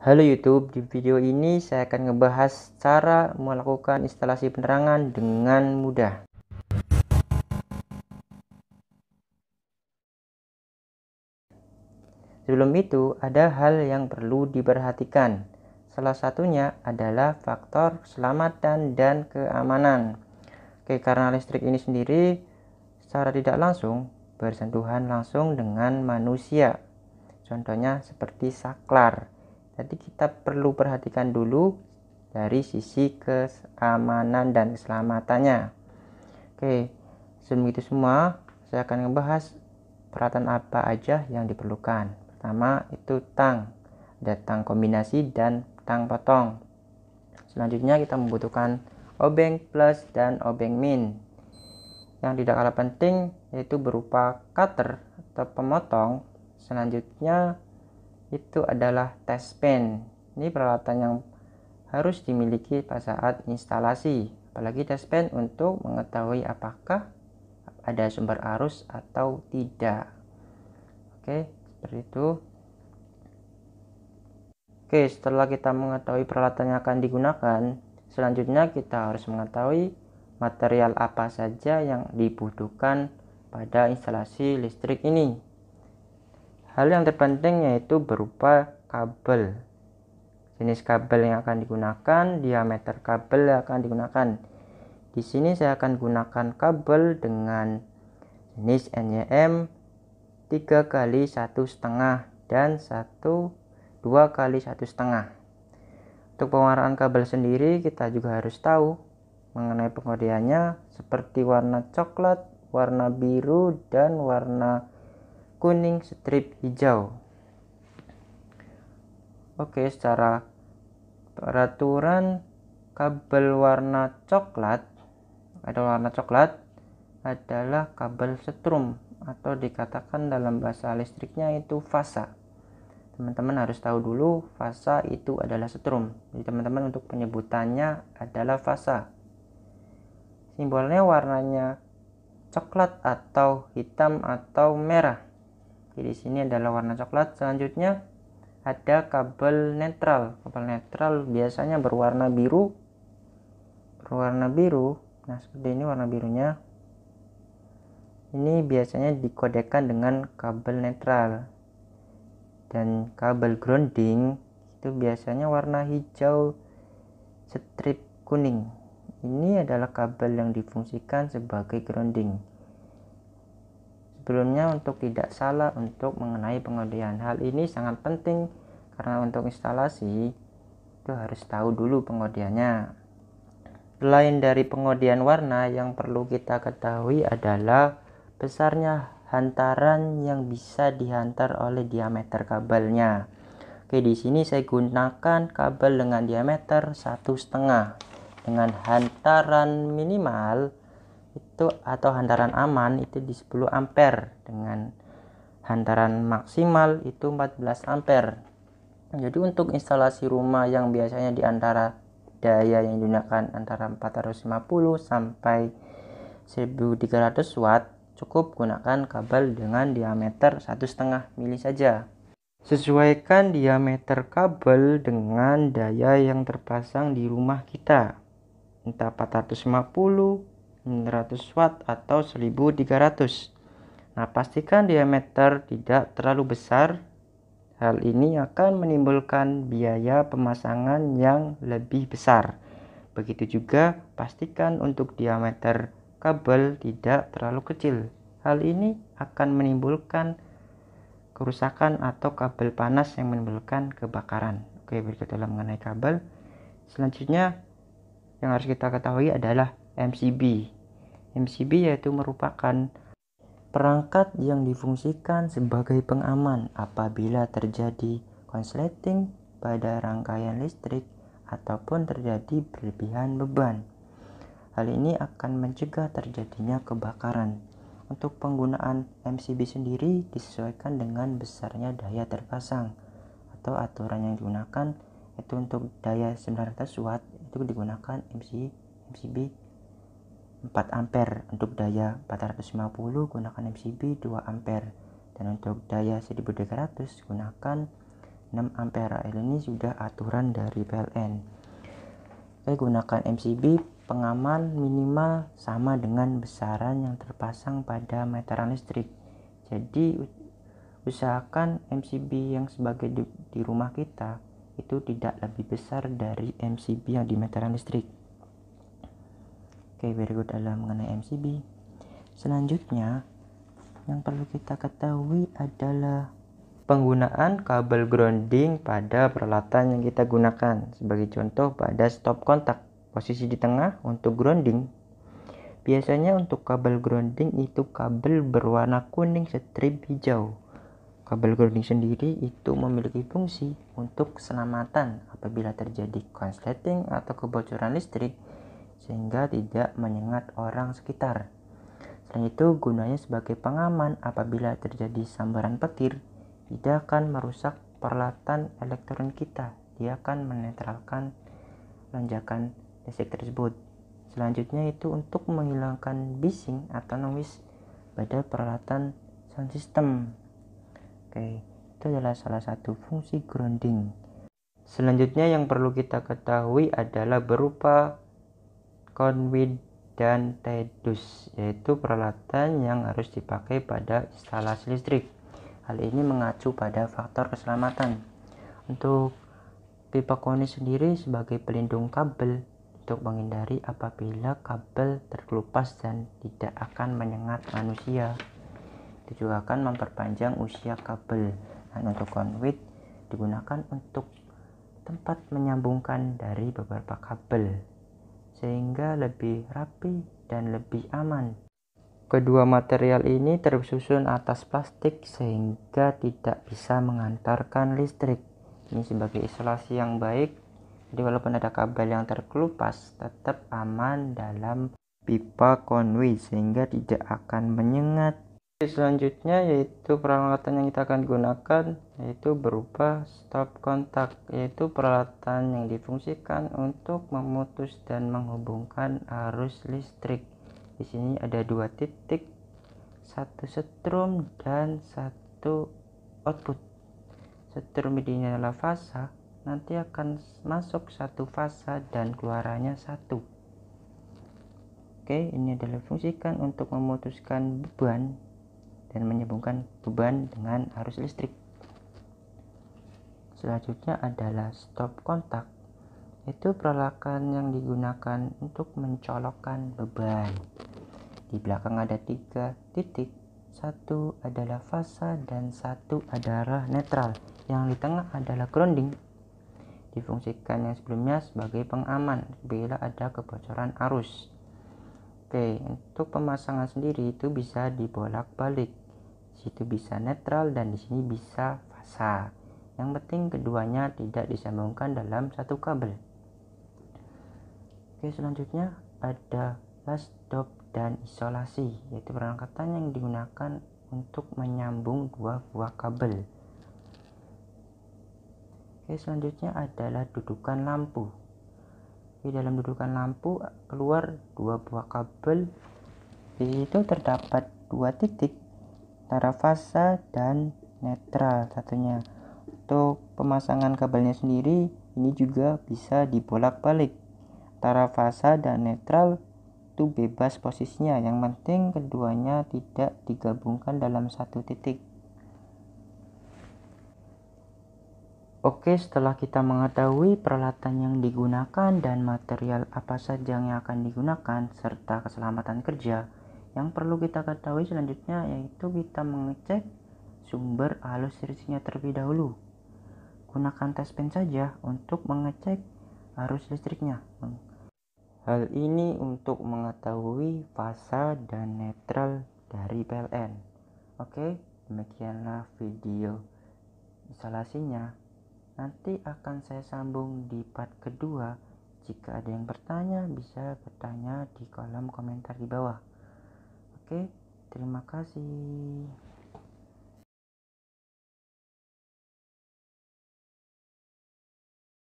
Halo YouTube, di video ini saya akan ngebahas cara melakukan instalasi penerangan dengan mudah. Sebelum itu, ada hal yang perlu diperhatikan. Salah satunya adalah faktor keselamatan dan keamanan. Oke, karena listrik ini sendiri secara tidak langsung bersentuhan langsung dengan manusia. Contohnya seperti saklar jadi kita perlu perhatikan dulu dari sisi keamanan dan keselamatannya oke sebelum itu semua saya akan membahas peralatan apa aja yang diperlukan pertama itu tang ada tang kombinasi dan tang potong selanjutnya kita membutuhkan obeng plus dan obeng min yang tidak kalah penting yaitu berupa cutter atau pemotong selanjutnya itu adalah test pen. Ini peralatan yang harus dimiliki pada saat instalasi, apalagi test pen untuk mengetahui apakah ada sumber arus atau tidak. Oke, seperti itu. Oke, setelah kita mengetahui peralatan yang akan digunakan, selanjutnya kita harus mengetahui material apa saja yang dibutuhkan pada instalasi listrik ini. Hal yang terpenting yaitu berupa kabel. Jenis kabel yang akan digunakan, diameter kabel yang akan digunakan. Di sini saya akan gunakan kabel dengan jenis NYM 3 kali satu setengah dan satu dua kali satu setengah. Untuk pewarnaan kabel sendiri kita juga harus tahu mengenai pengodeannya seperti warna coklat, warna biru, dan warna kuning strip hijau. Oke, secara peraturan kabel warna coklat ada warna coklat adalah kabel setrum atau dikatakan dalam bahasa listriknya itu fasa. Teman-teman harus tahu dulu fasa itu adalah setrum. Jadi teman-teman untuk penyebutannya adalah fasa. Simbolnya warnanya coklat atau hitam atau merah jadi sini adalah warna coklat selanjutnya ada kabel netral kabel netral biasanya berwarna biru berwarna biru nah seperti ini warna birunya ini biasanya dikodekan dengan kabel netral dan kabel grounding itu biasanya warna hijau strip kuning ini adalah kabel yang difungsikan sebagai grounding sebelumnya untuk tidak salah untuk mengenai pengodean. Hal ini sangat penting karena untuk instalasi itu harus tahu dulu pengodeannya. Selain dari pengodean warna yang perlu kita ketahui adalah besarnya hantaran yang bisa dihantar oleh diameter kabelnya. Oke, di sini saya gunakan kabel dengan diameter satu setengah dengan hantaran minimal itu atau hantaran aman itu di 10 ampere dengan hantaran maksimal itu 14 ampere jadi untuk instalasi rumah yang biasanya di antara daya yang digunakan antara 450 sampai 1300 watt cukup gunakan kabel dengan diameter 1,5 setengah mili saja sesuaikan diameter kabel dengan daya yang terpasang di rumah kita entah 450 900 watt atau 1300. Nah, pastikan diameter tidak terlalu besar. Hal ini akan menimbulkan biaya pemasangan yang lebih besar. Begitu juga pastikan untuk diameter kabel tidak terlalu kecil. Hal ini akan menimbulkan kerusakan atau kabel panas yang menimbulkan kebakaran. Oke, berikut dalam mengenai kabel. Selanjutnya yang harus kita ketahui adalah MCB. MCB yaitu merupakan perangkat yang difungsikan sebagai pengaman apabila terjadi konsleting pada rangkaian listrik ataupun terjadi berlebihan beban. Hal ini akan mencegah terjadinya kebakaran. Untuk penggunaan MCB sendiri disesuaikan dengan besarnya daya terpasang atau aturan yang digunakan itu untuk daya 900 watt itu digunakan MCB MCB 4 ampere untuk daya 450 gunakan MCB 2 ampere dan untuk daya 1300 gunakan 6 ampere ini sudah aturan dari PLN Oke gunakan MCB pengaman minimal sama dengan besaran yang terpasang pada meteran listrik jadi usahakan MCB yang sebagai di, di rumah kita itu tidak lebih besar dari MCB yang di meteran listrik Oke, okay, very adalah mengenai MCB. Selanjutnya, yang perlu kita ketahui adalah penggunaan kabel grounding pada peralatan yang kita gunakan. Sebagai contoh pada stop kontak, posisi di tengah untuk grounding. Biasanya untuk kabel grounding itu kabel berwarna kuning strip hijau. Kabel grounding sendiri itu memiliki fungsi untuk keselamatan apabila terjadi konsleting atau kebocoran listrik sehingga tidak menyengat orang sekitar. Selain itu, gunanya sebagai pengaman apabila terjadi sambaran petir, tidak akan merusak peralatan elektron kita. Dia akan menetralkan lonjakan listrik tersebut. Selanjutnya itu untuk menghilangkan bising atau noise pada peralatan sound system. Oke, itu adalah salah satu fungsi grounding. Selanjutnya yang perlu kita ketahui adalah berupa conwid dan tedus yaitu peralatan yang harus dipakai pada instalasi listrik hal ini mengacu pada faktor keselamatan untuk pipa koni sendiri sebagai pelindung kabel untuk menghindari apabila kabel terkelupas dan tidak akan menyengat manusia itu juga akan memperpanjang usia kabel dan untuk conduit digunakan untuk tempat menyambungkan dari beberapa kabel sehingga lebih rapi dan lebih aman. Kedua material ini tersusun atas plastik sehingga tidak bisa mengantarkan listrik. Ini sebagai isolasi yang baik. Jadi walaupun ada kabel yang terkelupas, tetap aman dalam pipa conway sehingga tidak akan menyengat selanjutnya yaitu peralatan yang kita akan gunakan yaitu berupa stop kontak yaitu peralatan yang difungsikan untuk memutus dan menghubungkan arus listrik di sini ada dua titik satu setrum dan satu output setrum ini adalah fasa nanti akan masuk satu fasa dan keluarannya satu oke ini adalah fungsikan untuk memutuskan beban dan menyambungkan beban dengan arus listrik. Selanjutnya adalah stop kontak. Itu peralatan yang digunakan untuk mencolokkan beban. Di belakang ada tiga titik. Satu adalah fasa dan satu adalah netral. Yang di tengah adalah grounding. Difungsikan yang sebelumnya sebagai pengaman bila ada kebocoran arus. Oke, untuk pemasangan sendiri itu bisa dibolak-balik situ bisa netral dan di sini bisa fasa. Yang penting keduanya tidak disambungkan dalam satu kabel. Oke, selanjutnya ada last stop dan isolasi, yaitu perangkatan yang digunakan untuk menyambung dua buah kabel. Oke, selanjutnya adalah dudukan lampu. Di dalam dudukan lampu keluar dua buah kabel. Di situ terdapat dua titik antara fasa dan netral satunya untuk pemasangan kabelnya sendiri ini juga bisa dibolak-balik antara fasa dan netral itu bebas posisinya yang penting keduanya tidak digabungkan dalam satu titik Oke, setelah kita mengetahui peralatan yang digunakan dan material apa saja yang akan digunakan serta keselamatan kerja, yang perlu kita ketahui selanjutnya yaitu kita mengecek sumber arus listriknya terlebih dahulu. Gunakan tes pen saja untuk mengecek arus listriknya. Hal ini untuk mengetahui fasa dan netral dari PLN. Oke, demikianlah video instalasinya. Nanti akan saya sambung di part kedua. Jika ada yang bertanya, bisa bertanya di kolom komentar di bawah. Oke, terima kasih.